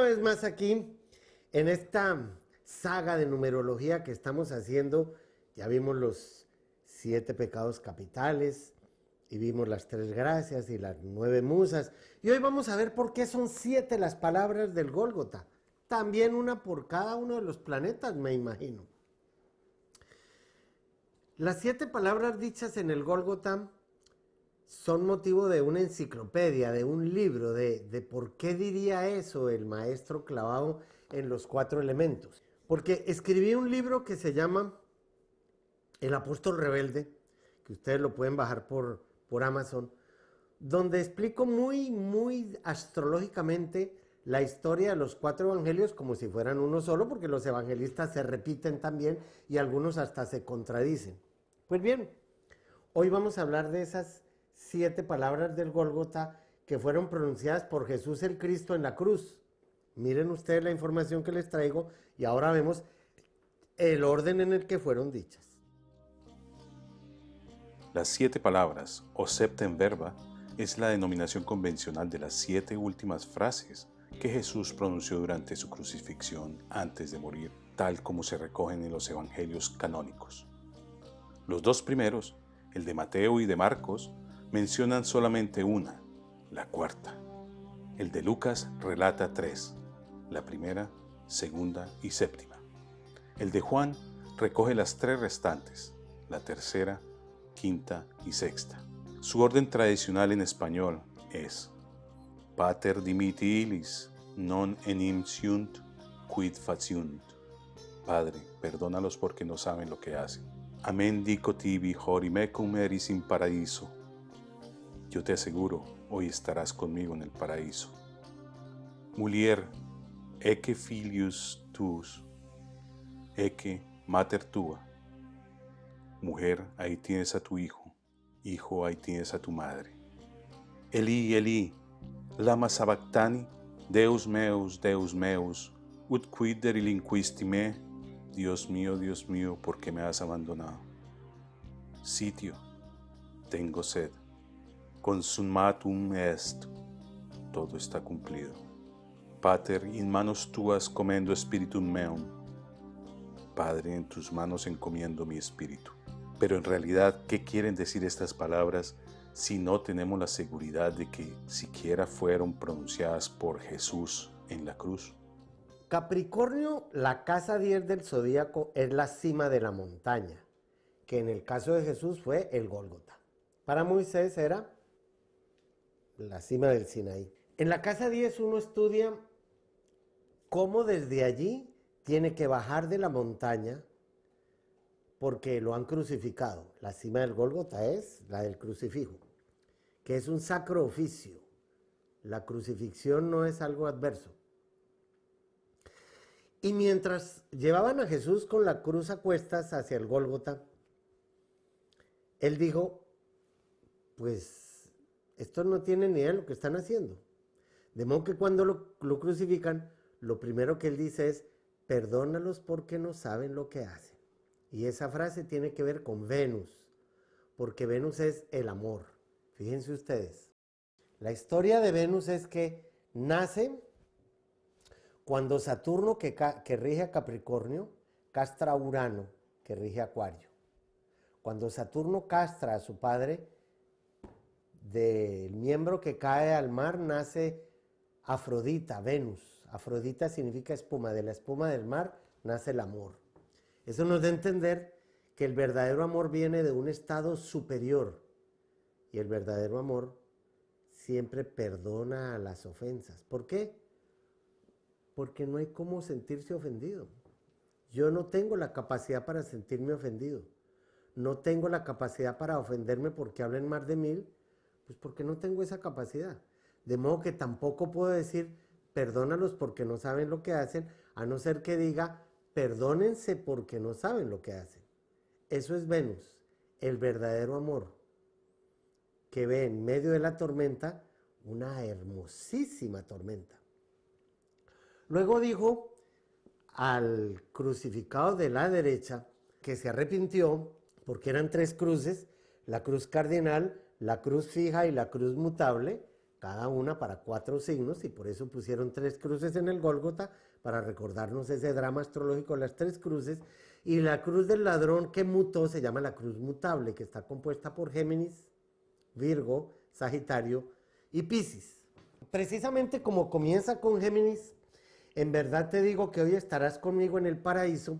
vez más aquí en esta saga de numerología que estamos haciendo. Ya vimos los siete pecados capitales y vimos las tres gracias y las nueve musas. Y hoy vamos a ver por qué son siete las palabras del Gólgota. También una por cada uno de los planetas, me imagino. Las siete palabras dichas en el Gólgota son motivo de una enciclopedia, de un libro, de, por qué diría eso el maestro clavado en los cuatro elementos. Porque escribí un libro que se llama El apóstol rebelde, que ustedes lo pueden bajar por, por Amazon, donde explico muy, muy astrológicamente la historia de los cuatro evangelios como si fueran uno solo, porque los evangelistas se repiten también y algunos hasta se contradicen. Pues bien, hoy vamos a hablar de esas siete palabras del Gólgota que fueron pronunciadas por Jesús el Cristo en la cruz. Miren ustedes la información que les traigo y ahora vemos el orden en el que fueron dichas. Las siete palabras, o septem verba, es la denominación convencional de las siete últimas frases que Jesús pronunció durante su crucifixión antes de morir, tal como se recogen en los evangelios canónicos. Los dos primeros, el de Mateo y de Marcos, mencionan solamente una, la cuarta. El de Lucas relata tres, la primera, segunda y séptima. El de Juan recoge las tres restantes, la tercera, quinta y sexta. Su orden tradicional en español es Pater dimiti ilis, non enim siunt, quid faciunt. Padre, perdónalos porque no saben lo que hacen. Amén dico tibi, mecum eris in paradiso, yo te aseguro, hoy estarás conmigo en el paraíso. Mulier, que filius tuus, que mater tua. Mujer, ahí tienes a tu hijo, hijo, ahí tienes a tu madre. Eli, Eli, lama sabactani, Deus meus, Deus meus, ut quid me, Dios mío, Dios mío, porque me has abandonado? Sitio, tengo sed consummatum est. Todo está cumplido. Pater, in manos tuas comendo spiritum meum. Padre, en tus manos encomiendo mi espíritu. Pero en realidad, ¿qué quieren decir estas palabras si no tenemos la seguridad de que siquiera fueron pronunciadas por Jesús en la cruz? Capricornio, la casa 10 del zodíaco, es la cima de la montaña, que en el caso de Jesús fue el Gólgota. Para Moisés era la cima del Sinaí. En la casa 10 uno estudia cómo desde allí tiene que bajar de la montaña porque lo han crucificado. La cima del Gólgota es la del crucifijo, que es un sacro oficio. La crucifixión no es algo adverso. Y mientras llevaban a Jesús con la cruz a cuestas hacia el Gólgota, él dijo, pues estos no tienen ni idea de lo que están haciendo. De modo que cuando lo, crucifican, lo primero que él dice es, perdónalos porque no saben lo que hacen. Y esa frase tiene que ver con Venus, porque Venus es el amor. Fíjense ustedes. La historia de Venus es que nace cuando Saturno, que, que rige a Capricornio, castra a Urano, que rige a Acuario. Cuando Saturno castra a su padre, del miembro que cae al mar nace Afrodita, Venus. Afrodita significa espuma. De la espuma del mar nace el amor. Eso nos da a entender que el verdadero amor viene de un estado superior. Y el verdadero amor siempre perdona las ofensas. ¿Por qué? Porque no hay cómo sentirse ofendido. Yo no tengo la capacidad para sentirme ofendido. No tengo la capacidad para ofenderme porque hablen más de mil pues porque no tengo esa capacidad. De modo que tampoco puedo decir, perdónalos porque no saben lo que hacen, a no ser que diga, perdónense porque no saben lo que hacen. Eso es Venus, el verdadero amor, que ve en medio de la tormenta una hermosísima tormenta. Luego dijo al crucificado de la derecha que se arrepintió porque eran tres cruces, la cruz cardinal, la cruz fija y la cruz mutable, cada una para cuatro signos, y por eso pusieron tres cruces en el Gólgota, para recordarnos ese drama astrológico, las tres cruces, y la cruz del ladrón que mutó se llama la cruz mutable, que está compuesta por Géminis, Virgo, Sagitario y Piscis. Precisamente como comienza con Géminis, en verdad te digo que hoy estarás conmigo en el paraíso.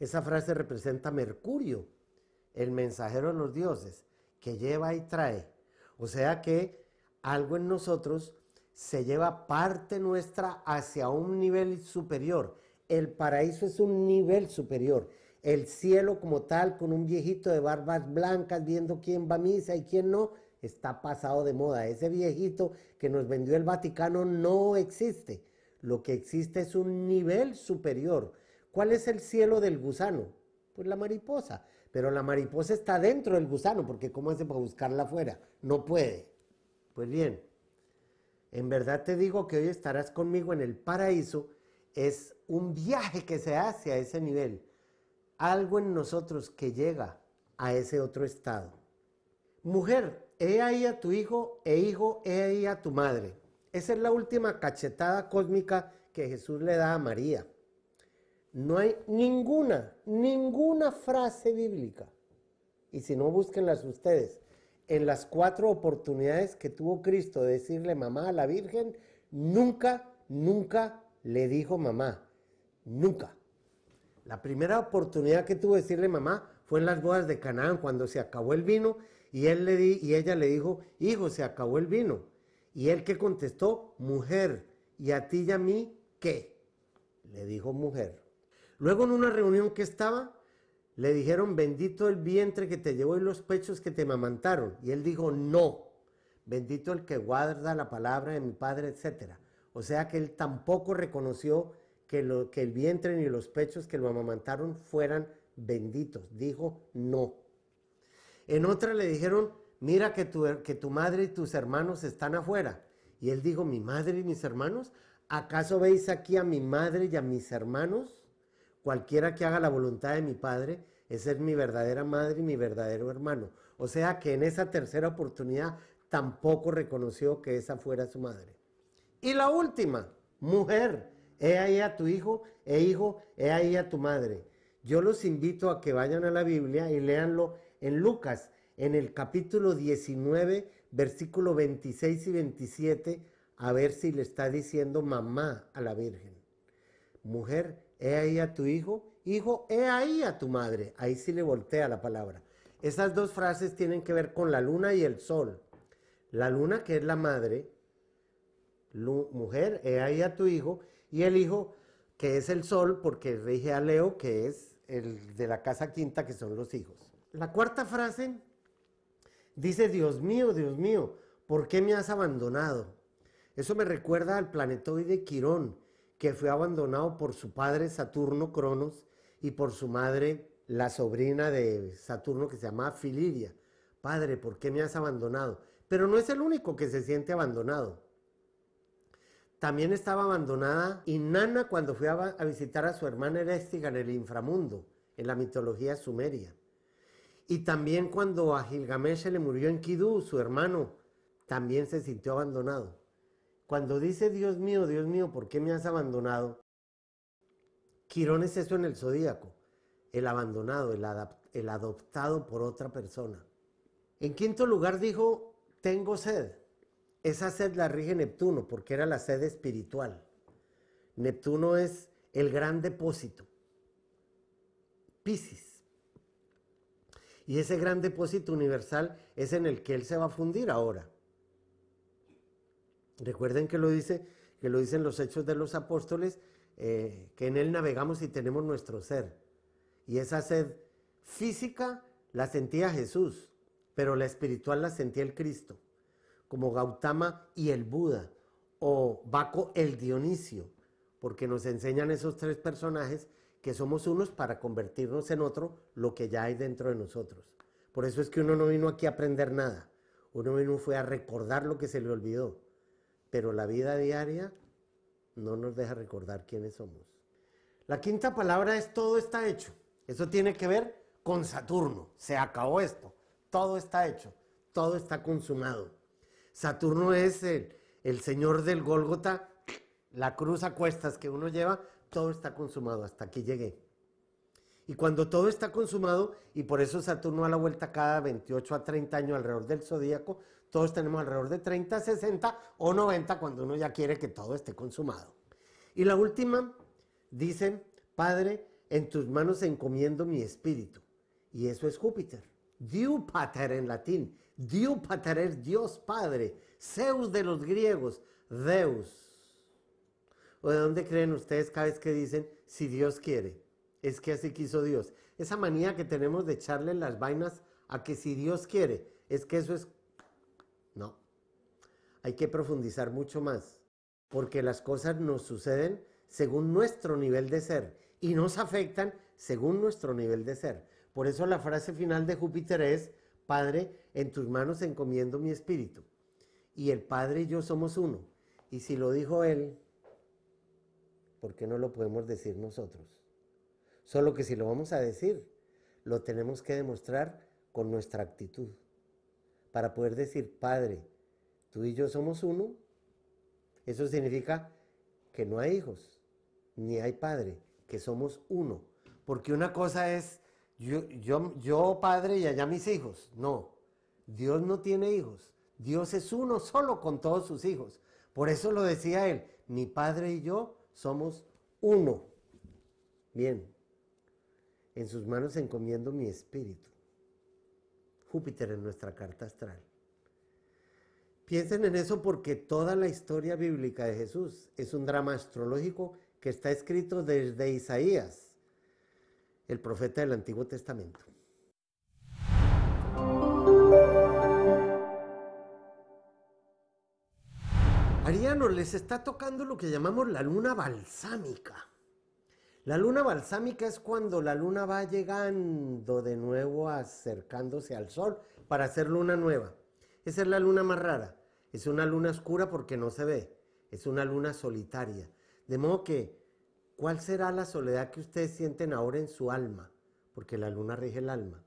Esa frase representa Mercurio, el mensajero de los dioses que lleva y trae. O sea que algo en nosotros se lleva parte nuestra hacia un nivel superior. El paraíso es un nivel superior. El cielo como tal, con un viejito de barbas blancas viendo quién va a misa y quién no, está pasado de moda. Ese viejito que nos vendió el Vaticano no existe. Lo que existe es un nivel superior. ¿Cuál es el cielo del gusano? Pues la mariposa pero la mariposa está dentro del gusano, porque ¿cómo hace para buscarla afuera? No puede. Pues bien, en verdad te digo que hoy estarás conmigo en el paraíso. Es un viaje que se hace a ese nivel. Algo en nosotros que llega a ese otro estado. Mujer, he ahí a tu hijo e hijo, he ahí a tu madre. Esa es la última cachetada cósmica que Jesús le da a María. No hay ninguna, ninguna frase bíblica, y si no, búsquenlas ustedes, en las cuatro oportunidades que tuvo Cristo de decirle mamá a la Virgen, nunca, nunca le dijo mamá, nunca. La primera oportunidad que tuvo de decirle mamá fue en las bodas de Canaán, cuando se acabó el vino y, él le y ella le dijo, hijo, se acabó el vino. Y él que contestó, mujer, y a ti y a mí, ¿qué? Le dijo mujer. Luego en una reunión que estaba, le dijeron, bendito el vientre que te llevó y los pechos que te mamantaron. Y él dijo, no, bendito el que guarda la palabra de mi padre, etc. O sea que él tampoco reconoció que, lo, que el vientre ni los pechos que lo amamantaron fueran benditos. Dijo, no. En otra le dijeron, mira que tu, que tu madre y tus hermanos están afuera. Y él dijo, mi madre y mis hermanos, ¿acaso veis aquí a mi madre y a mis hermanos? Cualquiera que haga la voluntad de mi Padre, esa es mi verdadera madre y mi verdadero hermano. O sea que en esa tercera oportunidad tampoco reconoció que esa fuera su madre. Y la última, mujer, he ahí a tu hijo, e hijo, he ahí a tu madre. Yo los invito a que vayan a la Biblia y leanlo en Lucas, en el capítulo 19, versículo 26 y 27, a ver si le está diciendo mamá a la Virgen. Mujer, he ahí a tu hijo, hijo, he ahí a tu madre. Ahí sí le voltea la palabra. Esas dos frases tienen que ver con la luna y el sol. La luna, que es la madre, mujer, he ahí a tu hijo, y el hijo, que es el sol, porque rige a Leo, que es el de la casa quinta, que son los hijos. La cuarta frase dice, Dios mío, Dios mío, ¿por qué me has abandonado? Eso me recuerda al planetoide Quirón, que fue abandonado por su padre Saturno Cronos y por su madre, la sobrina de Saturno que se llamaba Filidia. Padre, ¿por qué me has abandonado? Pero no es el único que se siente abandonado. También estaba abandonada Inanna cuando fue a, visitar a su hermana Erestiga en el inframundo, en la mitología sumeria. Y también cuando a Gilgamesh le murió en Kidú, su hermano, también se sintió abandonado. Cuando dice, Dios mío, Dios mío, ¿por qué me has abandonado? Quirón es eso en el zodíaco, el abandonado, el, adoptado por otra persona. En quinto lugar dijo, tengo sed. Esa sed la rige Neptuno porque era la sed espiritual. Neptuno es el gran depósito. Piscis. Y ese gran depósito universal es en el que él se va a fundir ahora. Recuerden que lo, dicen los hechos de los apóstoles, eh, que en Él navegamos y tenemos nuestro ser. Y esa sed física la sentía Jesús, pero la espiritual la sentía el Cristo, como Gautama y el Buda, o Baco el Dionisio, porque nos enseñan esos tres personajes que somos unos para convertirnos en otro lo que ya hay dentro de nosotros. Por eso es que uno no vino aquí a aprender nada, uno vino fue a recordar lo que se le olvidó pero la vida diaria no nos deja recordar quiénes somos. La quinta palabra es todo está hecho. Eso tiene que ver con Saturno. Se acabó esto. Todo está hecho. Todo está consumado. Saturno es el, señor del Gólgota, la cruz a cuestas que uno lleva. Todo está consumado. Hasta aquí llegué. Y cuando todo está consumado, y por eso Saturno a la vuelta cada 28 a 30 años alrededor del zodíaco, todos tenemos alrededor de 30, 60 o 90 cuando uno ya quiere que todo esté consumado. Y la última dicen, Padre, en tus manos encomiendo mi espíritu. Y eso es Júpiter. Diu pater en latín. Diu pater es Dios Padre. Zeus de los griegos. Deus. ¿O de dónde creen ustedes cada vez que dicen si Dios quiere? Es que así quiso Dios. Esa manía que tenemos de echarle las vainas a que si Dios quiere, es que eso es no. Hay que profundizar mucho más, porque las cosas nos suceden según nuestro nivel de ser y nos afectan según nuestro nivel de ser. Por eso la frase final de Júpiter es, Padre, en tus manos encomiendo mi espíritu. Y el Padre y yo somos uno. Y si lo dijo Él, ¿por qué no lo podemos decir nosotros? Solo que si lo vamos a decir, lo tenemos que demostrar con nuestra actitud para poder decir, Padre, tú y yo somos uno, eso significa que no hay hijos, ni hay padre, que somos uno. Porque una cosa es yo, yo, yo padre y allá mis hijos. No, Dios no tiene hijos. Dios es uno solo con todos sus hijos. Por eso lo decía él, mi padre y yo somos uno. Bien, en sus manos encomiendo mi espíritu. Júpiter en nuestra carta astral. Piensen en eso porque toda la historia bíblica de Jesús es un drama astrológico que está escrito desde Isaías, el profeta del Antiguo Testamento. Ariano, les está tocando lo que llamamos la luna balsámica. La luna balsámica es cuando la luna va llegando de nuevo acercándose al sol para hacer luna nueva. Esa es la luna más rara. Es una luna oscura porque no se ve. Es una luna solitaria. De modo que, ¿cuál será la soledad que ustedes sienten ahora en su alma? Porque la luna rige el alma.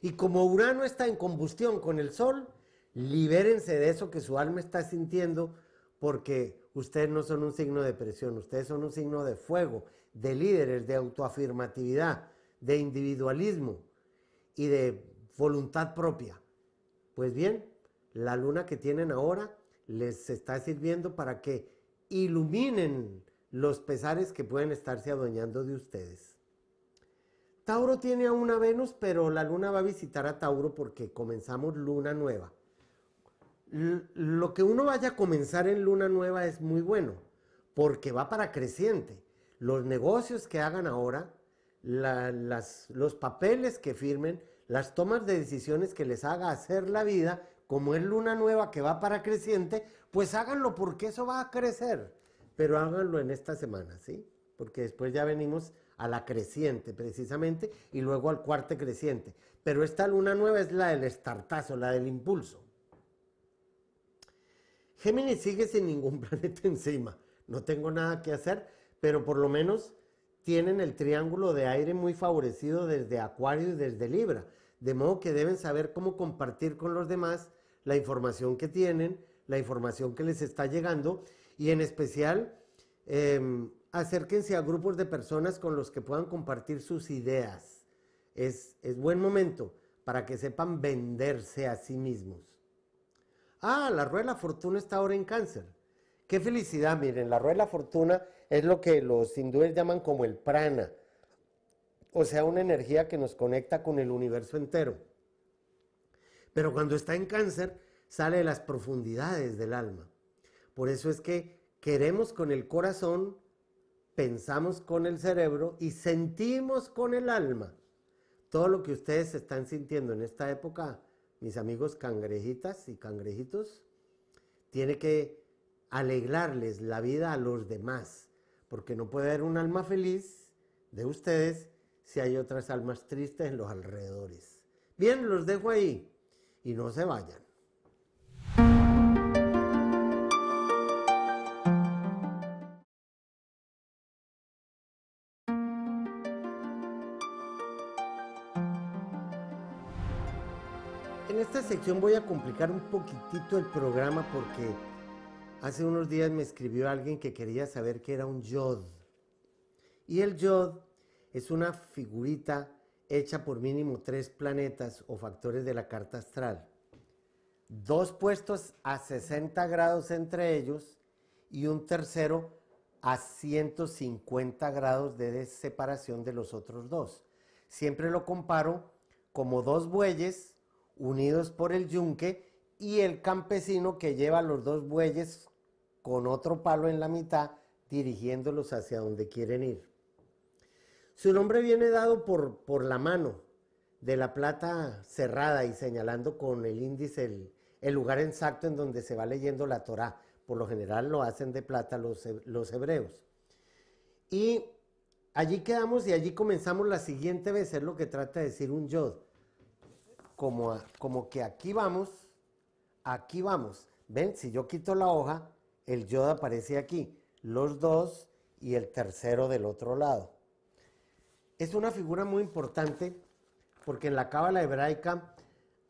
Y como Urano está en combustión con el sol, libérense de eso que su alma está sintiendo porque ustedes no son un signo de presión, ustedes son un signo de fuego de líderes, de autoafirmatividad, de individualismo y de voluntad propia. Pues bien, la luna que tienen ahora les está sirviendo para que iluminen los pesares que pueden estarse adueñando de ustedes. Tauro tiene a una Venus, pero la luna va a visitar a Tauro porque comenzamos luna nueva. lo que uno vaya a comenzar en luna nueva es muy bueno, porque va para creciente los negocios que hagan ahora, los papeles que firmen, las tomas de decisiones que les haga hacer la vida, como es luna nueva que va para creciente, pues háganlo porque eso va a crecer. Pero háganlo en esta semana, ¿sí? Porque después ya venimos a la creciente precisamente y luego al cuarto creciente. Pero esta luna nueva es la del estartazo, la del impulso. Géminis sigue sin ningún planeta encima. No tengo nada que hacer pero por lo menos tienen el triángulo de aire muy favorecido desde Acuario y desde Libra, de modo que deben saber cómo compartir con los demás la información que tienen, la información que les está llegando y en especial eh, acérquense a grupos de personas con los que puedan compartir sus ideas. Es, buen momento para que sepan venderse a sí mismos. Ah, la rueda la fortuna está ahora en cáncer. Qué felicidad, miren, la rueda la fortuna es lo que los hindúes llaman como el prana, o sea, una energía que nos conecta con el universo entero. Pero cuando está en cáncer, sale de las profundidades del alma. Por eso es que queremos con el corazón, pensamos con el cerebro y sentimos con el alma. Todo lo que ustedes están sintiendo en esta época, mis amigos cangrejitas y cangrejitos, tiene que alegrarles la vida a los demás porque no puede haber un alma feliz de ustedes si hay otras almas tristes en los alrededores. Bien, los dejo ahí y no se vayan. En esta sección voy a complicar un poquitito el programa porque Hace unos días me escribió alguien que quería saber qué era un yod. Y el yod es una figurita hecha por mínimo tres planetas o factores de la carta astral. Dos puestos a 60 grados entre ellos y un tercero a 150 grados de separación de los otros dos. Siempre lo comparo como dos bueyes unidos por el yunque y el campesino que lleva los dos bueyes con otro palo en la mitad, dirigiéndolos hacia donde quieren ir. Su nombre viene dado por, por la mano de la plata cerrada y señalando con el índice el, lugar exacto en donde se va leyendo la Torá. Por lo general lo hacen de plata los, los hebreos. Y allí quedamos y allí comenzamos la siguiente vez, es lo que trata de decir un yod. Como, como que aquí vamos, aquí vamos. Ven, si yo quito la hoja, el yod aparece aquí, los dos y el tercero del otro lado. Es una figura muy importante porque en la cábala hebraica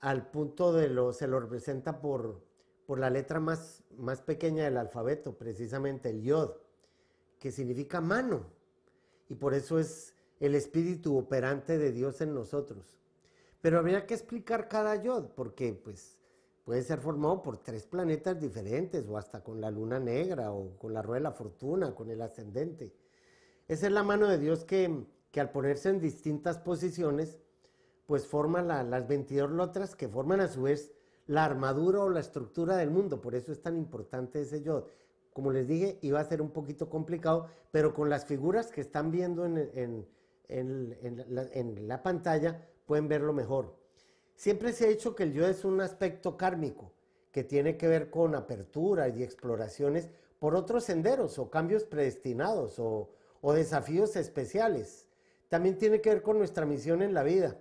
al punto de lo se lo representa por, por la letra más, más pequeña del alfabeto, precisamente el yod, que significa mano. Y por eso es el espíritu operante de Dios en nosotros. Pero habría que explicar cada yod, porque pues puede ser formado por tres planetas diferentes o hasta con la luna negra o con la rueda de la fortuna, con el ascendente. Esa es la mano de Dios que, al ponerse en distintas posiciones, pues forma las 22 lotras que forman a su vez la armadura o la estructura del mundo. Por eso es tan importante ese yod. Como les dije, iba a ser un poquito complicado, pero con las figuras que están viendo en, la pantalla pueden verlo mejor. Siempre se ha dicho que el yo es un aspecto kármico, que tiene que ver con aperturas y exploraciones por otros senderos o cambios predestinados o, desafíos especiales. También tiene que ver con nuestra misión en la vida.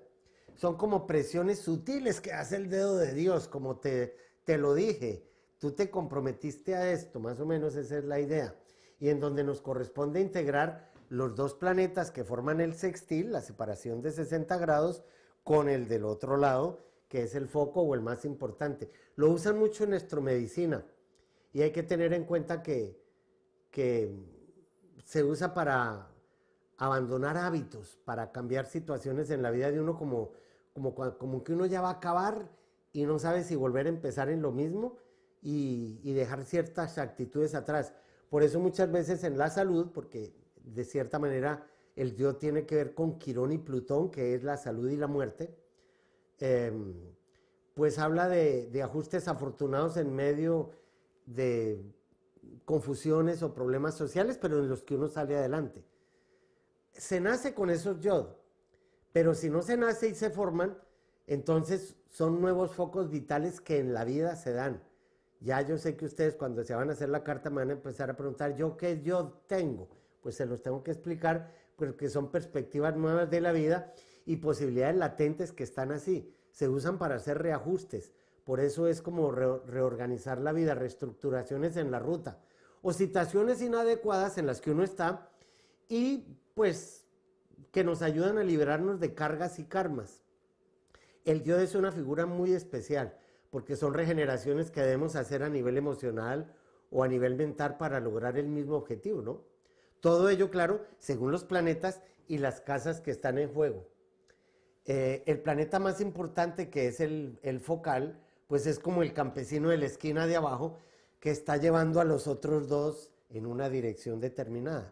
Son como presiones sutiles que hace el dedo de Dios, como te, te lo dije. Tú te comprometiste a esto, más o menos esa es la idea. Y en donde nos corresponde integrar los dos planetas que forman el sextil, la separación de 60 grados, con el del otro lado, que es el foco o el más importante. Lo usan mucho en nuestra medicina y hay que tener en cuenta que, que se usa para abandonar hábitos, para cambiar situaciones en la vida de uno como, como, como que uno ya va a acabar y no sabe si volver a empezar en lo mismo y, y dejar ciertas actitudes atrás. Por eso muchas veces en la salud, porque de cierta manera el yo tiene que ver con Quirón y Plutón, que es la salud y la muerte. Em, pues habla de, ajustes afortunados en medio de confusiones o problemas sociales, pero en los que uno sale adelante. Se nace con esos yo pero si no se nace y se forman, entonces son nuevos focos vitales que en la vida se dan. Ya yo sé que ustedes cuando se van a hacer la carta me van a empezar a preguntar, ¿yo qué yo tengo? Pues se los tengo que explicar que son perspectivas nuevas de la vida y posibilidades latentes que están así. Se usan para hacer reajustes. Por eso es como reorganizar la vida, reestructuraciones en la ruta o situaciones inadecuadas en las que uno está y pues que nos ayudan a liberarnos de cargas y karmas. El yo es una figura muy especial porque son regeneraciones que debemos hacer a nivel emocional o a nivel mental para lograr el mismo objetivo, ¿no? Todo ello, claro, según los planetas y las casas que están en juego. Eh, el planeta más importante, que es el, focal, pues es como el campesino de la esquina de abajo que está llevando a los otros dos en una dirección determinada.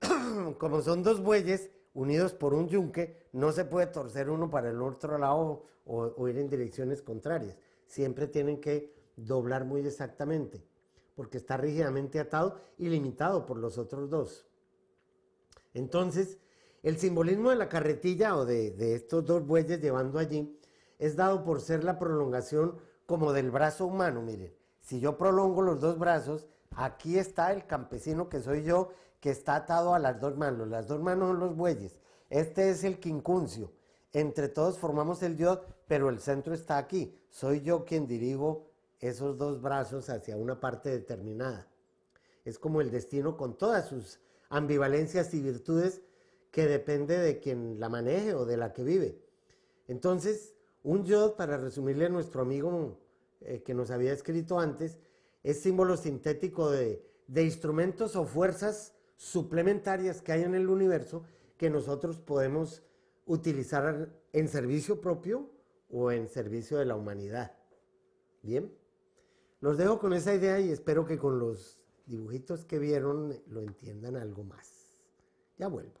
como son dos bueyes unidos por un yunque, no se puede torcer uno para el otro lado o ir en direcciones contrarias. Siempre tienen que doblar muy exactamente porque está rígidamente atado y limitado por los otros dos. Entonces, el simbolismo de la carretilla o de, estos dos bueyes llevando allí es dado por ser la prolongación como del brazo humano. Miren, si yo prolongo los dos brazos, aquí está el campesino que soy yo, que está atado a las dos manos. Las dos manos son los bueyes. Este es el quincuncio. Entre todos formamos el dios, pero el centro está aquí. Soy yo quien dirijo esos dos brazos hacia una parte determinada. Es como el destino con todas sus ambivalencias y virtudes que depende de quien la maneje o de la que vive. Entonces, un yo, para resumirle a nuestro amigo eh, que nos había escrito antes, es símbolo sintético de, de instrumentos o fuerzas suplementarias que hay en el universo que nosotros podemos utilizar en servicio propio o en servicio de la humanidad. ¿Bien? Los dejo con esa idea y espero que con los dibujitos que vieron lo entiendan algo más. Ya vuelvo.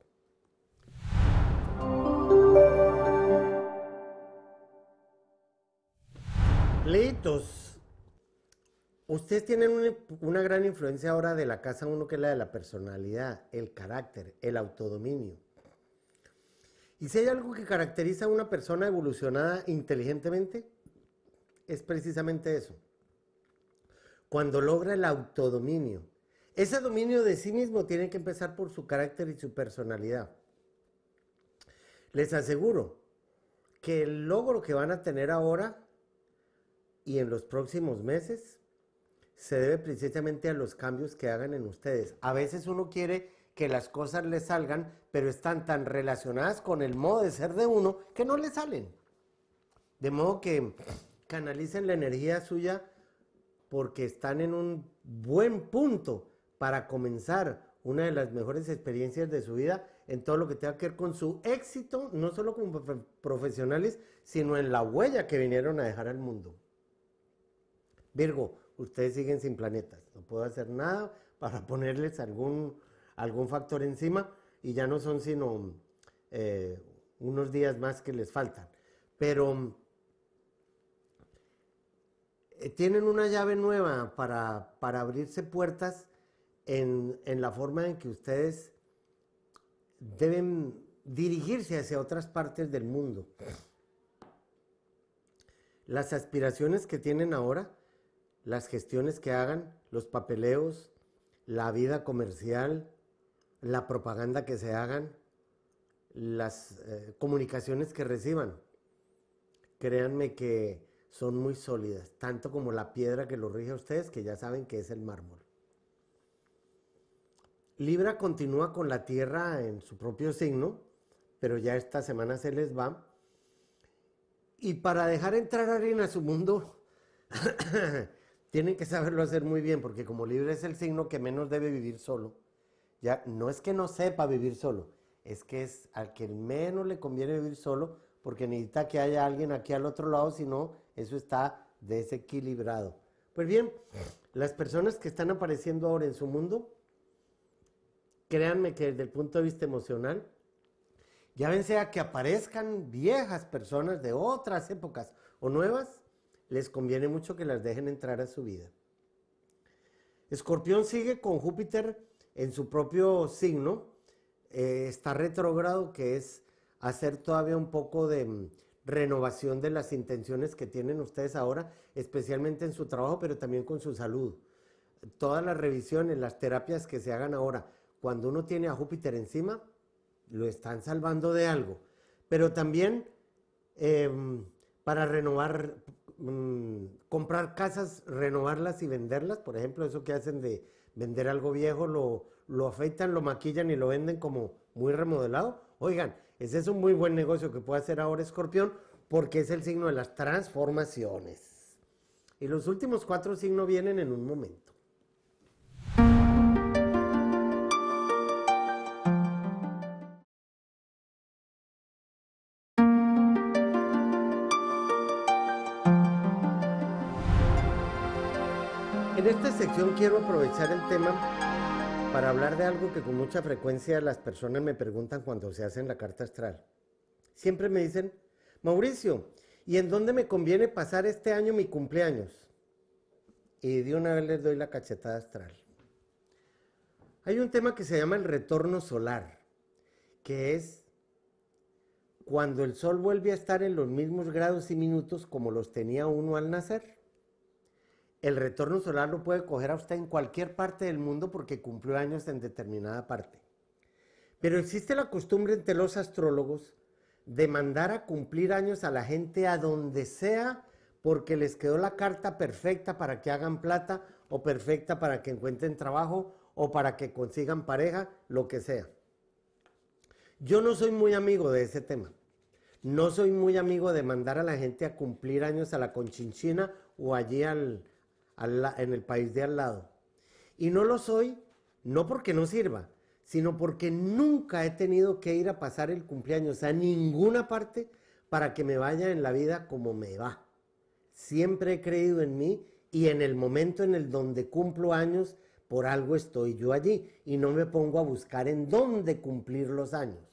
Leitos, Ustedes tienen una, una, gran influencia ahora de la casa uno que es la de la personalidad, el carácter, el autodominio. Y si hay algo que caracteriza a una persona evolucionada inteligentemente, es precisamente eso, cuando logra el autodominio. Ese dominio de sí mismo tiene que empezar por su carácter y su personalidad. Les aseguro que el logro que van a tener ahora y en los próximos meses se debe precisamente a los cambios que hagan en ustedes. A veces uno quiere que las cosas le salgan, pero están tan relacionadas con el modo de ser de uno que no le salen. De modo que canalicen la energía suya porque están en un buen punto para comenzar una de las mejores experiencias de su vida en todo lo que tenga que ver con su éxito, no solo como profesionales, sino en la huella que vinieron a dejar al mundo. Virgo, ustedes siguen sin planetas, no puedo hacer nada para ponerles algún, algún factor encima y ya no son sino eh, unos días más que les faltan. Pero eh, tienen una llave nueva para, para abrirse puertas en, en, la forma en que ustedes deben dirigirse hacia otras partes del mundo. Las aspiraciones que tienen ahora, las gestiones que hagan, los papeleos, la vida comercial, la propaganda que se hagan, las eh, comunicaciones que reciban. Créanme que son muy sólidas, tanto como la piedra que lo rige a ustedes, que ya saben que es el mármol. Libra continúa con la Tierra en su propio signo, pero ya esta semana se les va. Y para dejar entrar arena a su mundo, tienen que saberlo hacer muy bien, porque como Libra es el signo que menos debe vivir solo, ya no es que no sepa vivir solo, es que es al que menos le conviene vivir solo, porque necesita que haya alguien aquí al otro lado, si no, eso está desequilibrado. Pues bien, las personas que están apareciendo ahora en su mundo, créanme que desde el punto de vista emocional, ya ven sea que aparezcan viejas personas de otras épocas o nuevas, les conviene mucho que las dejen entrar a su vida. Escorpión sigue con Júpiter en su propio signo, eh, está retrógrado, que es hacer todavía un poco de renovación de las intenciones que tienen ustedes ahora, especialmente en su trabajo, pero también con su salud. Todas las revisiones, las terapias que se hagan ahora, cuando uno tiene a Júpiter encima, lo están salvando de algo. Pero también em, para renovar, mm, comprar casas, renovarlas y venderlas, por ejemplo, eso que hacen de vender algo viejo, lo, lo afeitan, lo maquillan y lo venden como muy remodelado. Oigan, ese es un muy buen negocio que puede hacer ahora Escorpión porque es el signo de las transformaciones. Y los últimos cuatro signos vienen en un momento. En esta sección quiero aprovechar el tema para hablar de algo que con mucha frecuencia las personas me preguntan cuando se hacen la carta astral. Siempre me dicen, Mauricio, ¿y en dónde me conviene pasar este año mi cumpleaños? Y de una vez les doy la cachetada astral. Hay un tema que se llama el retorno solar, que es cuando el sol vuelve a estar en los mismos grados y minutos como los tenía uno al nacer el retorno solar lo puede coger a usted en cualquier parte del mundo porque cumplió años en determinada parte. Pero existe la costumbre entre los astrólogos de mandar a cumplir años a la gente a donde sea porque les quedó la carta perfecta para que hagan plata o perfecta para que encuentren trabajo o para que consigan pareja, lo que sea. Yo no soy muy amigo de ese tema. No soy muy amigo de mandar a la gente a cumplir años a la conchinchina o allí al, en el país de al lado. Y no lo soy, no porque no sirva, sino porque nunca he tenido que ir a pasar el cumpleaños a ninguna parte para que me vaya en la vida como me va. Siempre he creído en mí y en el momento en el donde cumplo años, por algo estoy yo allí y no me pongo a buscar en dónde cumplir los años.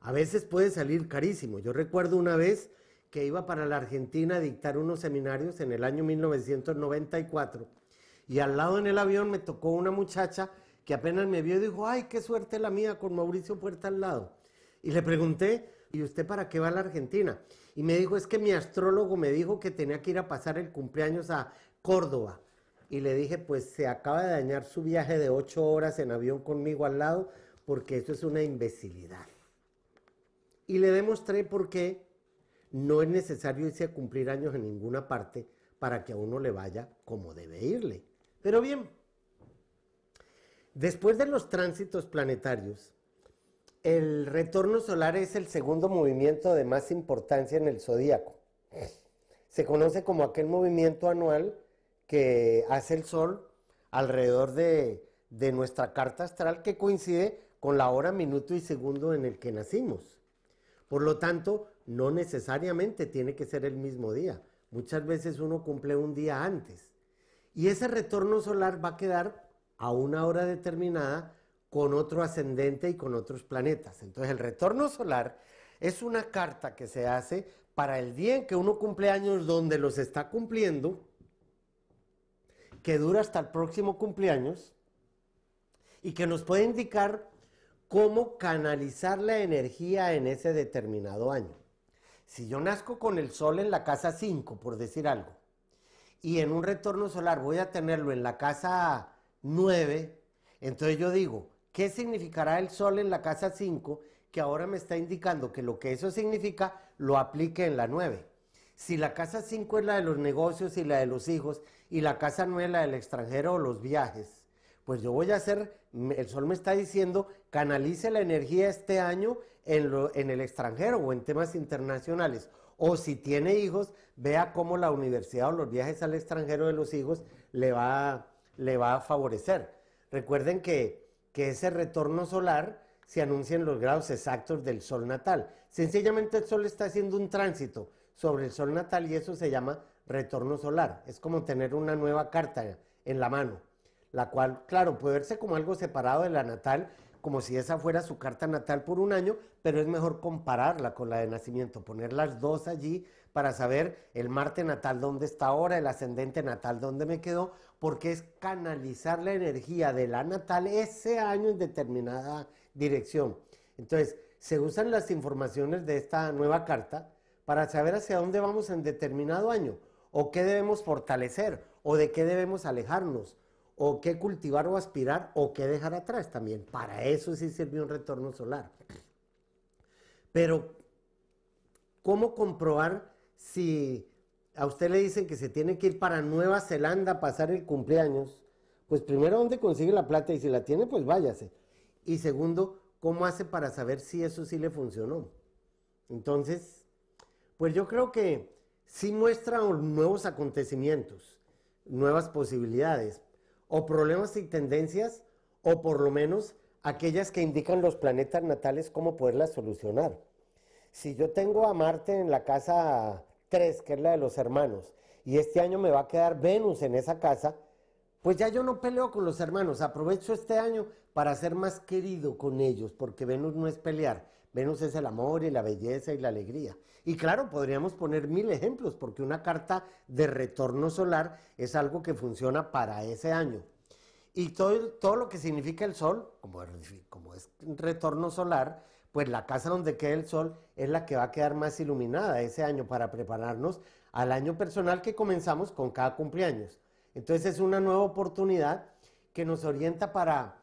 A veces puede salir carísimo. Yo recuerdo una vez que iba para la Argentina a dictar unos seminarios en el año 1994. Y al lado en el avión me tocó una muchacha que apenas me vio y dijo, ay, qué suerte la mía con Mauricio Puerta al lado. Y le pregunté, ¿y usted para qué va a la Argentina? Y me dijo, es que mi astrólogo me dijo que tenía que ir a pasar el cumpleaños a Córdoba. Y le dije, pues se acaba de dañar su viaje de ocho horas en avión conmigo al lado, porque eso es una imbecilidad. Y le demostré por qué no es necesario irse a cumplir años en ninguna parte para que a uno le vaya como debe irle. Pero bien, después de los tránsitos planetarios, el retorno solar es el segundo movimiento de más importancia en el zodíaco. Se conoce como aquel movimiento anual que hace el Sol alrededor de, de nuestra carta astral que coincide con la hora, minuto y segundo en el que nacimos. Por lo tanto, no necesariamente tiene que ser el mismo día. Muchas veces uno cumple un día antes. Y ese retorno solar va a quedar a una hora determinada con otro ascendente y con otros planetas. Entonces el retorno solar es una carta que se hace para el día en que uno cumple años donde los está cumpliendo, que dura hasta el próximo cumpleaños y que nos puede indicar cómo canalizar la energía en ese determinado año si yo nazco con el sol en la casa 5, por decir algo, y en un retorno solar voy a tenerlo en la casa 9, entonces yo digo, ¿qué significará el sol en la casa 5 que ahora me está indicando que lo que eso significa lo aplique en la 9? Si la casa 5 es la de los negocios y la de los hijos, y la casa 9 es la del extranjero o los viajes, pues yo voy a hacer, el sol me está diciendo, canalice la energía este año en, el extranjero o en temas internacionales. O si tiene hijos, vea cómo la universidad o los viajes al extranjero de los hijos le va, a favorecer. Recuerden que, que ese retorno solar se anuncia en los grados exactos del sol natal. Sencillamente el sol está haciendo un tránsito sobre el sol natal y eso se llama retorno solar. Es como tener una nueva carta en la mano la cual, claro, puede verse como algo separado de la natal, como si esa fuera su carta natal por un año, pero es mejor compararla con la de nacimiento, poner las dos allí para saber el Marte natal dónde está ahora, el ascendente natal dónde me quedó, porque es canalizar la energía de la natal ese año en determinada dirección. Entonces, se usan las informaciones de esta nueva carta para saber hacia dónde vamos en determinado año, o qué debemos fortalecer, o de qué debemos alejarnos, o qué cultivar o aspirar o qué dejar atrás también. Para eso sí sirvió un retorno solar. Pero, ¿cómo comprobar si a usted le dicen que se tiene que ir para Nueva Zelanda a pasar el cumpleaños? Pues primero, ¿dónde consigue la plata? Y si la tiene, pues váyase. Y segundo, ¿cómo hace para saber si eso sí le funcionó? Entonces, pues yo creo que sí muestra nuevos acontecimientos, nuevas posibilidades, o problemas y tendencias, o por lo menos aquellas que indican los planetas natales cómo poderlas solucionar. Si yo tengo a Marte en la casa 3, que es la de los hermanos, y este año me va a quedar Venus en esa casa, pues ya yo no peleo con los hermanos, aprovecho este año para ser más querido con ellos, porque Venus no es pelear, menos es el amor y la belleza y la alegría. Y claro, podríamos poner mil ejemplos, porque una carta de retorno solar es algo que funciona para ese año. Y todo, lo que significa el sol, como, como es retorno solar, pues la casa donde quede el sol es la que va a quedar más iluminada ese año para prepararnos al año personal que comenzamos con cada cumpleaños. Entonces es una nueva oportunidad que nos orienta para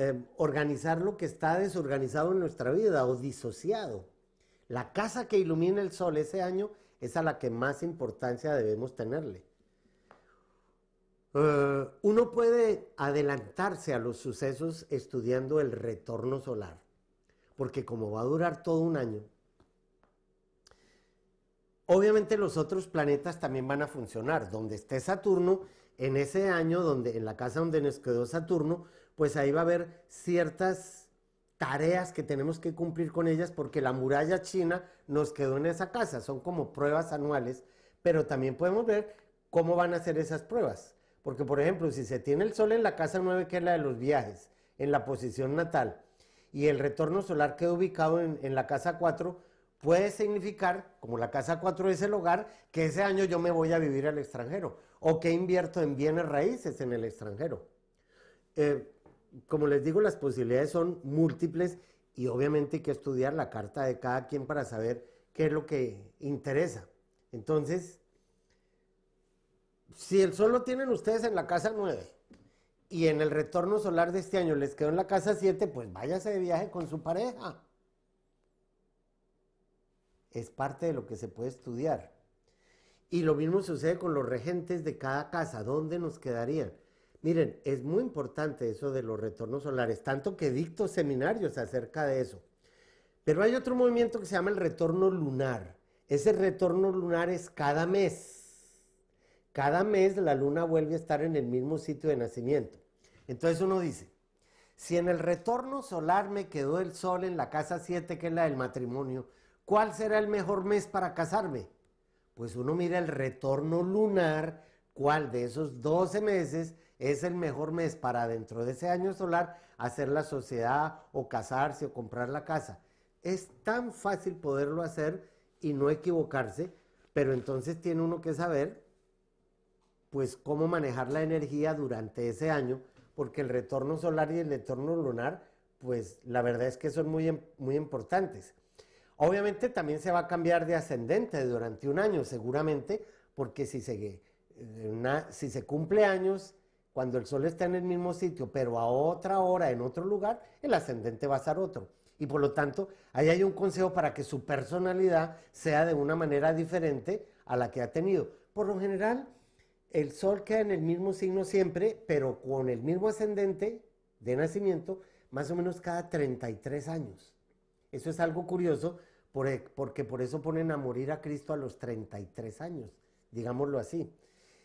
Em, organizar lo que está desorganizado en nuestra vida o disociado. La casa que ilumina el sol ese año es a la que más importancia debemos tenerle. Eh, uno puede adelantarse a los sucesos estudiando el retorno solar, porque como va a durar todo un año, obviamente los otros planetas también van a funcionar. Donde esté Saturno, en ese año, donde, en la casa donde nos quedó Saturno, pues ahí va a haber ciertas tareas que tenemos que cumplir con ellas porque la muralla china nos quedó en esa casa, son como pruebas anuales, pero también podemos ver cómo van a ser esas pruebas. Porque, por ejemplo, si se tiene el sol en la casa 9, que es la de los viajes, en la posición natal, y el retorno solar queda ubicado en, la casa 4, puede significar, como la casa 4 es el hogar, que ese año yo me voy a vivir al extranjero, o que invierto en bienes raíces en el extranjero. Eh, como les digo, las posibilidades son múltiples y obviamente hay que estudiar la carta de cada quien para saber qué es lo que interesa. Entonces, si el sol lo tienen ustedes en la casa 9 y en el retorno solar de este año les quedó en la casa 7, pues váyase de viaje con su pareja. Es parte de lo que se puede estudiar. Y lo mismo sucede con los regentes de cada casa, ¿dónde nos quedarían? Miren, es muy importante eso de los retornos solares, tanto que dicto seminarios acerca de eso. Pero hay otro movimiento que se llama el retorno lunar. Ese retorno lunar es cada mes. Cada mes la luna vuelve a estar en el mismo sitio de nacimiento. Entonces uno dice, si en el retorno solar me quedó el sol en la casa 7, que es la del matrimonio, ¿cuál será el mejor mes para casarme? Pues uno mira el retorno lunar, cuál de esos 12 meses es el mejor mes para dentro de ese año solar hacer la sociedad o casarse o comprar la casa. Es tan fácil poderlo hacer y no equivocarse, pero entonces tiene uno que saber pues cómo manejar la energía durante ese año, porque el retorno solar y el retorno lunar, pues la verdad es que son muy, em, muy importantes. Obviamente también se va a cambiar de ascendente durante un año, seguramente, porque si se, eh, si se cumple años cuando el Sol está en el mismo sitio, pero a otra hora, en otro lugar, el ascendente va a ser otro. Y por lo tanto, ahí hay un consejo para que su personalidad sea de una manera diferente a la que ha tenido. Por lo general, el Sol queda en el mismo signo siempre, pero con el mismo ascendente de nacimiento, más o menos cada 33 años. Eso es algo curioso e, porque por eso ponen a morir a Cristo a los 33 años, digámoslo así.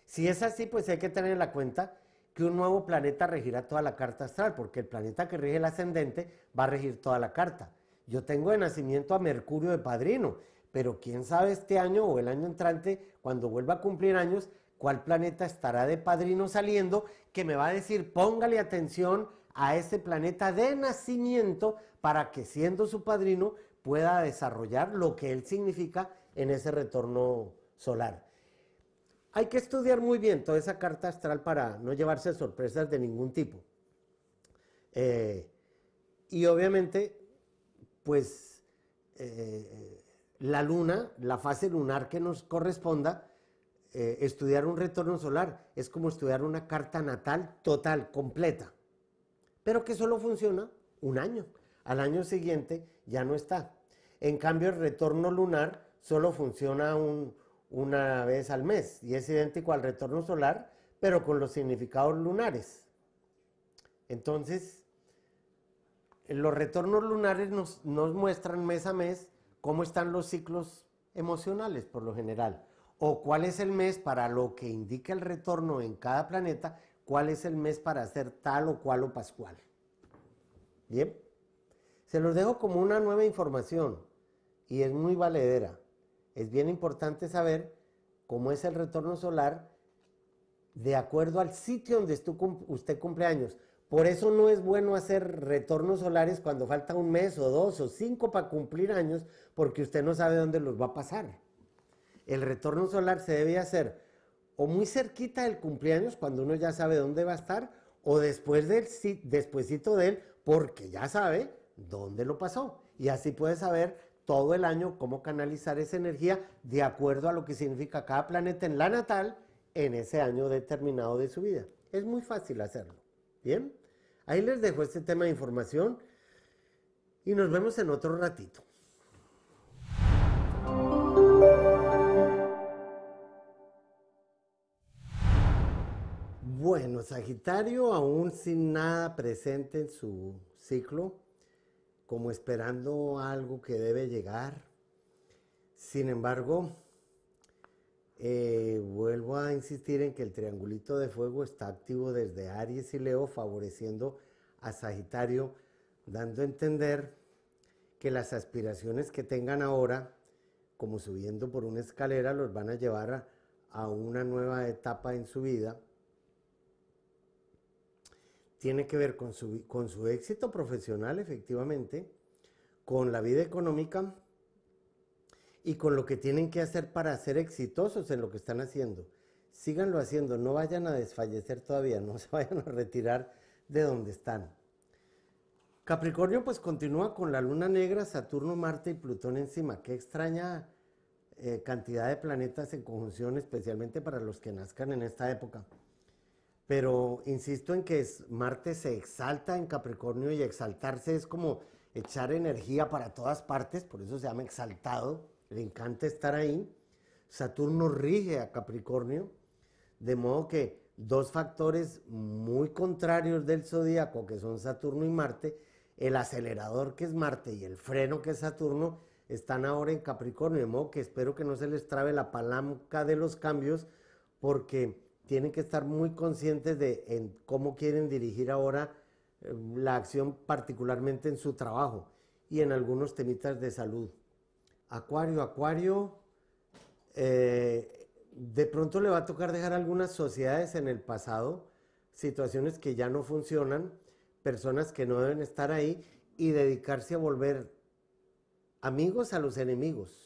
Si es así, pues hay que tener en la cuenta que un nuevo planeta regirá toda la carta astral, porque el planeta que rige el ascendente va a regir toda la carta. Yo tengo de nacimiento a Mercurio de padrino, pero quién sabe este año o el año entrante, cuando vuelva a cumplir años, cuál planeta estará de padrino saliendo que me va a decir, póngale atención a ese planeta de nacimiento para que siendo su padrino pueda desarrollar lo que él significa en ese retorno solar. Hay que estudiar muy bien toda esa carta astral para no llevarse sorpresas de ningún tipo. Eh, y obviamente, pues eh, la luna, la fase lunar que nos corresponda, eh, estudiar un retorno solar es como estudiar una carta natal total, completa, pero que solo funciona un año. Al año siguiente ya no está. En cambio, el retorno lunar solo funciona un, una vez al mes y es idéntico al retorno solar, pero con los significados lunares. Entonces, los retornos lunares nos, muestran mes a mes cómo están los ciclos emocionales por lo general, o cuál es el mes para lo que indica el retorno en cada planeta, cuál es el mes para hacer tal o cual o pascual. Bien, se los dejo como una nueva información y es muy valedera es bien importante saber cómo es el retorno solar de acuerdo al sitio donde usted cumple años. Por eso no es bueno hacer retornos solares cuando falta un mes o dos o cinco para cumplir años, porque usted no sabe dónde los va a pasar. El retorno solar se debe hacer o muy cerquita del cumpleaños, cuando uno ya sabe dónde va a estar, o después del despuesito de él, porque ya sabe dónde lo pasó. Y así puede saber todo el año cómo canalizar esa energía de acuerdo a lo que significa cada planeta en la natal en ese año determinado de su vida. Es muy fácil hacerlo. Bien, ahí les dejo este tema de información y nos vemos en otro ratito. Bueno, Sagitario aún sin nada presente en su ciclo, como esperando algo que debe llegar. Sin embargo, eh, vuelvo a insistir en que el triangulito de fuego está activo desde Aries y Leo, favoreciendo a Sagitario, dando a entender que las aspiraciones que tengan ahora, como subiendo por una escalera, los van a llevar a una nueva etapa en su vida tiene que ver con su, con su éxito profesional, efectivamente, con la vida económica y con lo que tienen que hacer para ser exitosos en lo que están haciendo. Síganlo haciendo, no vayan a desfallecer todavía, no se vayan a retirar de donde están. Capricornio pues continúa con la luna negra, Saturno, Marte y Plutón encima. Qué extraña eh, cantidad de planetas en conjunción, especialmente para los que nazcan en esta época. Pero insisto en que Marte se exalta en Capricornio y exaltarse es como echar energía para todas partes, por eso se llama exaltado, le encanta estar ahí. Saturno rige a Capricornio, de modo que dos factores muy contrarios del zodíaco, que son Saturno y Marte, el acelerador que es Marte y el freno que es Saturno, están ahora en Capricornio, de modo que espero que no se les trabe la palanca de los cambios, porque tienen que estar muy conscientes de cómo quieren dirigir ahora eh, la acción, particularmente en su trabajo y en algunos temitas de salud. Acuario, Acuario, eh, de pronto le va a tocar dejar algunas sociedades en el pasado, situaciones que ya no funcionan, personas que no deben estar ahí y dedicarse a volver amigos a los enemigos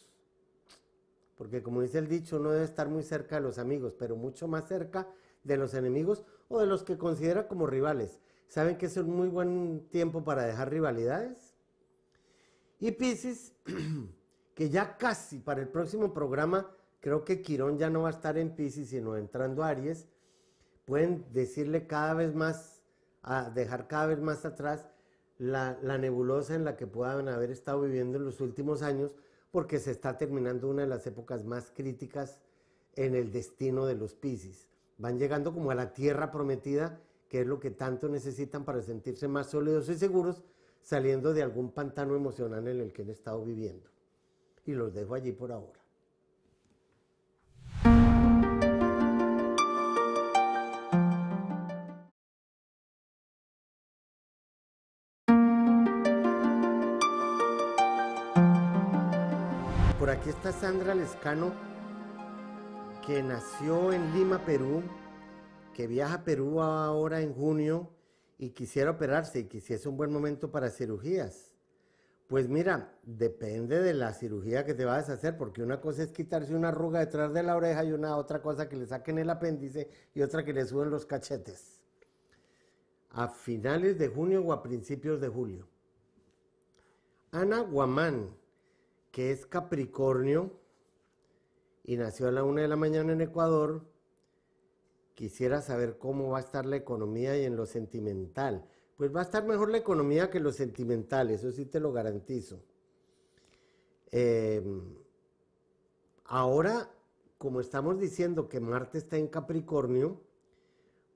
porque como dice el dicho, uno debe estar muy cerca de los amigos, pero mucho más cerca de los enemigos o de los que considera como rivales. ¿Saben que es un muy buen tiempo para dejar rivalidades? Y Pisces, que ya casi para el próximo programa, creo que Quirón ya no va a estar en Pisces, sino entrando a Aries, pueden decirle cada vez más, a dejar cada vez más atrás la, la nebulosa en la que puedan haber estado viviendo en los últimos años, porque se está terminando una de las épocas más críticas en el destino de los Piscis. Van llegando como a la tierra prometida, que es lo que tanto necesitan para sentirse más sólidos y seguros, saliendo de algún pantano emocional en el que han estado viviendo. Y los dejo allí por ahora. aquí está Sandra Lescano, que nació en Lima, Perú, que viaja a Perú ahora en junio y quisiera operarse y quisiese un buen momento para cirugías. Pues mira, depende de la cirugía que te vas a hacer, porque una cosa es quitarse una arruga detrás de la oreja y una otra cosa que le saquen el apéndice y otra que le suben los cachetes. A finales de junio o a principios de julio. Ana Guamán es Capricornio y nació a la una de la mañana en Ecuador, quisiera saber cómo va a estar la economía y en lo sentimental. Pues va a estar mejor la economía que lo sentimental, eso sí te lo garantizo. Em, ahora, como estamos diciendo que Marte está en Capricornio,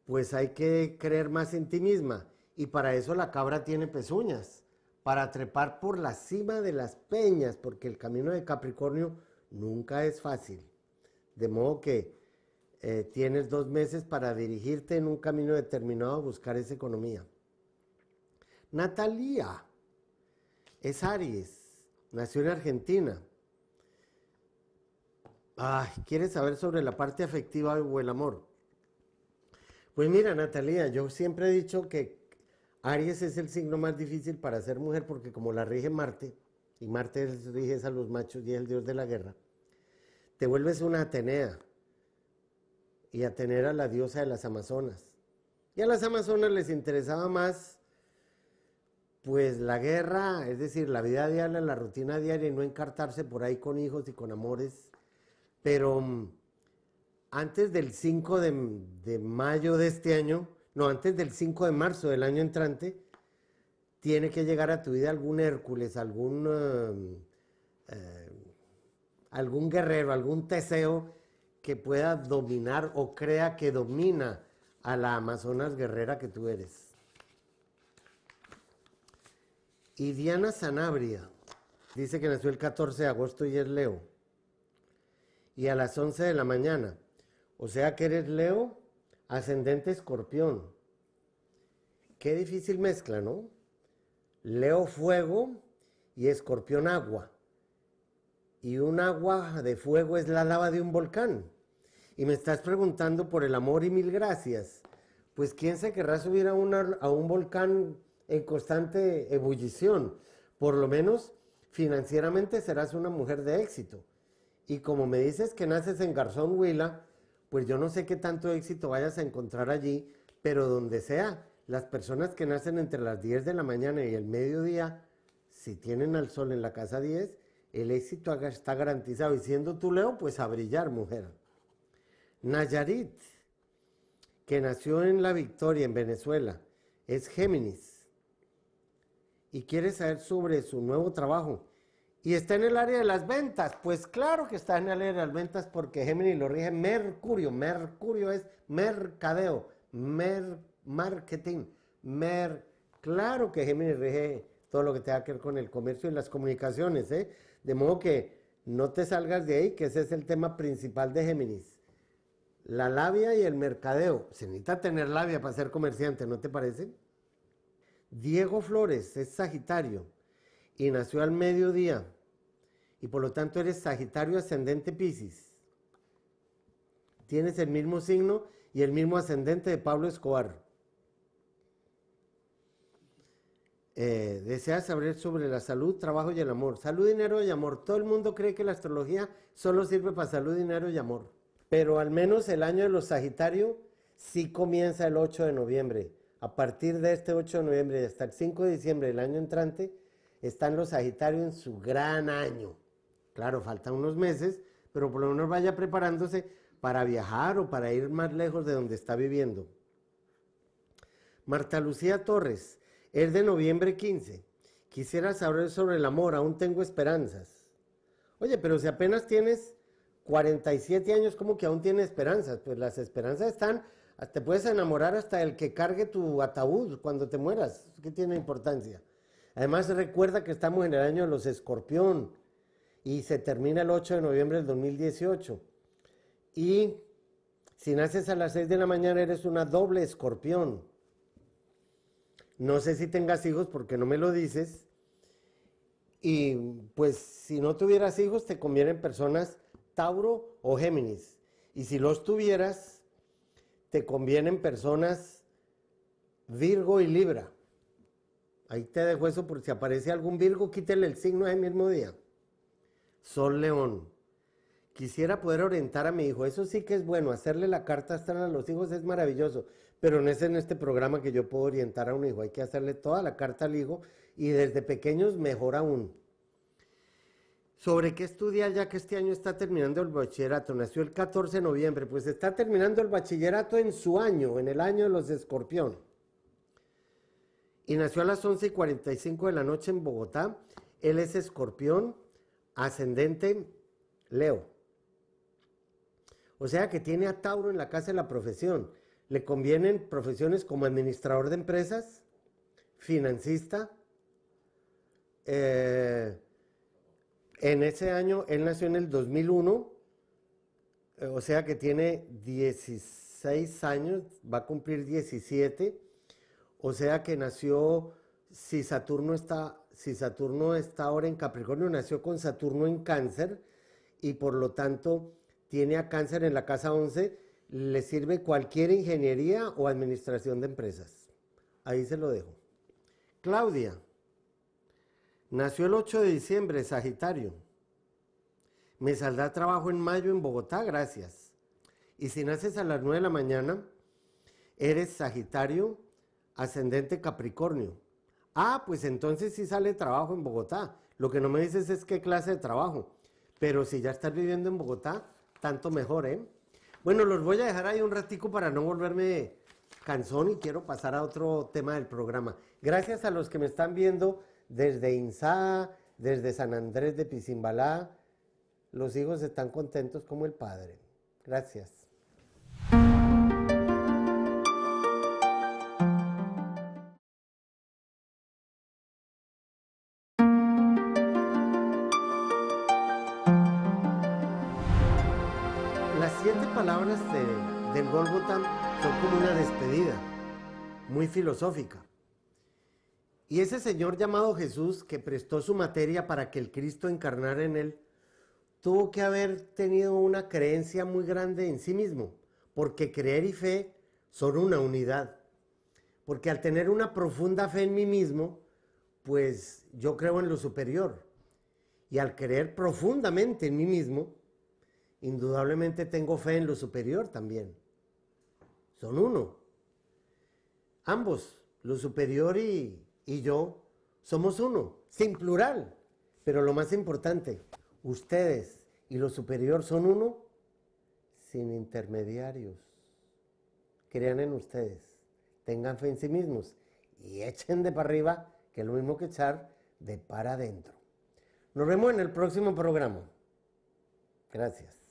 pues hay que creer más en ti misma. Y para eso la cabra tiene pezuñas para trepar por la cima de las peñas, porque el camino de Capricornio nunca es fácil. De modo que eh, tienes dos meses para dirigirte en un camino determinado a buscar esa economía. Natalia es Aries, nació en Argentina. Ay, ¿quieres saber sobre la parte afectiva o el amor? Pues mira, Natalia, yo siempre he dicho que Aries es el signo más difícil para ser mujer porque como la rige Marte, y Marte rige a los machos y es el dios de la guerra, te vuelves una Atenea y Atenea era la diosa de las Amazonas. Y a las Amazonas les interesaba más pues la guerra, es decir, la vida diaria, la rutina diaria y no encartarse por ahí con hijos y con amores. Pero mm, antes del 5 de mayo de este año, no, antes del 5 de marzo del año entrante, tiene que llegar a tu vida algún Hércules, algún, um, eh, algún guerrero, algún teseo que pueda dominar o crea que domina a la Amazonas guerrera que tú eres. Y Diana Sanabria dice que nació el 14 de agosto y es Leo. Y a las 11 de la mañana. O sea que eres Leo Ascendente escorpión. Qué difícil mezcla, ¿no? Leo fuego y escorpión agua. Y un agua de fuego es la lava de un volcán. Y me estás preguntando por el amor y mil gracias. Pues ¿quién se querrá subir a, a un volcán en constante ebullición? Por lo menos financieramente serás una mujer de éxito. Y como me dices que naces en Garzón Huila, pues yo no sé qué tanto éxito vayas a encontrar allí, pero donde sea, las personas que nacen entre las 10 de la mañana y el mediodía, si tienen al sol en la casa 10, el éxito está garantizado. Y siendo tú Leo, pues a brillar, mujer. Nayarit, que nació en La Victoria, en Venezuela, es Géminis. Y quiere saber sobre su nuevo trabajo. Y está en el área de las ventas. Pues claro que está en el área de las ventas porque Géminis lo rige Mercurio. Mercurio es mercadeo, mer marketing. Mer claro que Géminis rige todo lo que tenga que ver con el comercio y las comunicaciones. ¿eh? De modo que no te salgas de ahí, que ese es el tema principal de Géminis. La labia y el mercadeo. Se necesita tener labia para ser comerciante, ¿no te parece? Diego Flores es Sagitario y nació al mediodía y por lo tanto eres Sagitario ascendente Pisces. Tienes el mismo signo y el mismo ascendente de Pablo Escobar. Eh, deseas saber sobre la salud, trabajo y el amor. Salud, dinero y amor. Todo el mundo cree que la astrología solo sirve para salud, dinero y amor. Pero al menos el año de los Sagitario sí comienza el 8 de noviembre. A partir de este 8 de noviembre hasta el 5 de diciembre del año entrante, están los Sagitarios en su gran año. Claro, faltan unos meses, pero por lo menos vaya preparándose para viajar o para ir más lejos de donde está viviendo. Marta Lucía Torres, es de noviembre 15. Quisiera saber sobre el amor, aún tengo esperanzas. Oye, pero si apenas tienes 47 años, ¿cómo que aún tienes esperanzas? Pues las esperanzas están, te puedes enamorar hasta el que cargue tu ataúd cuando te mueras, ¿Qué tiene importancia. Además recuerda que estamos en el año de los escorpión, y se termina el 8 de noviembre del 2018. Y si naces a las 6 de la mañana eres una doble escorpión. No sé si tengas hijos porque no me lo dices. Y pues si no tuvieras hijos te convienen personas Tauro o Géminis. Y si los tuvieras, te convienen personas Virgo y Libra. Ahí te dejo eso porque si aparece algún Virgo, quítale el signo ese mismo día. Sol León. Quisiera poder orientar a mi hijo. Eso sí que es bueno. Hacerle la carta astral a los hijos es maravilloso. Pero no es en este programa que yo puedo orientar a un hijo. Hay que hacerle toda la carta al hijo y desde pequeños mejor aún. ¿Sobre qué estudia ya que este año está terminando el bachillerato? Nació el 14 de noviembre, pues está terminando el bachillerato en su año, en el año de los escorpión. Y nació a las 11 y 45 de la noche en Bogotá. Él es escorpión ascendente Leo. O sea que tiene a Tauro en la casa de la profesión. Le convienen profesiones como administrador de empresas, financista. Eh, en ese año, él nació en el 2001, eh, o sea que tiene 16 años, va a cumplir 17, o sea que nació si Saturno está si Saturno está ahora en Capricornio, nació con Saturno en cáncer y por lo tanto tiene a cáncer en la casa 11, le sirve cualquier ingeniería o administración de empresas. Ahí se lo dejo. Claudia, nació el 8 de diciembre, Sagitario. Me saldrá trabajo en mayo en Bogotá, gracias. Y si naces a las 9 de la mañana, eres Sagitario, ascendente Capricornio. Ah, pues entonces sí sale trabajo en Bogotá. Lo que no me dices es qué clase de trabajo. Pero si ya estás viviendo en Bogotá, tanto mejor, ¿eh? Bueno, los voy a dejar ahí un ratico para no volverme cansón y quiero pasar a otro tema del programa. Gracias a los que me están viendo desde INSA, desde San Andrés de Pisimbalá. Los hijos están contentos como el padre. Gracias. filosófica. Y ese Señor llamado Jesús, que prestó su materia para que el Cristo encarnara en él, tuvo que haber tenido una creencia muy grande en sí mismo, porque creer y fe son una unidad. Porque al tener una profunda fe en mí mismo, pues yo creo en lo superior. Y al creer profundamente en mí mismo, indudablemente tengo fe en lo superior también. Son uno. Ambos, lo superior y, yo, somos uno, sin plural. Pero lo más importante, ustedes y lo superior son uno, sin intermediarios. Crean en ustedes, tengan fe en sí mismos y echen de para arriba, que es lo mismo que echar de para adentro. Nos vemos en el próximo programa. Gracias.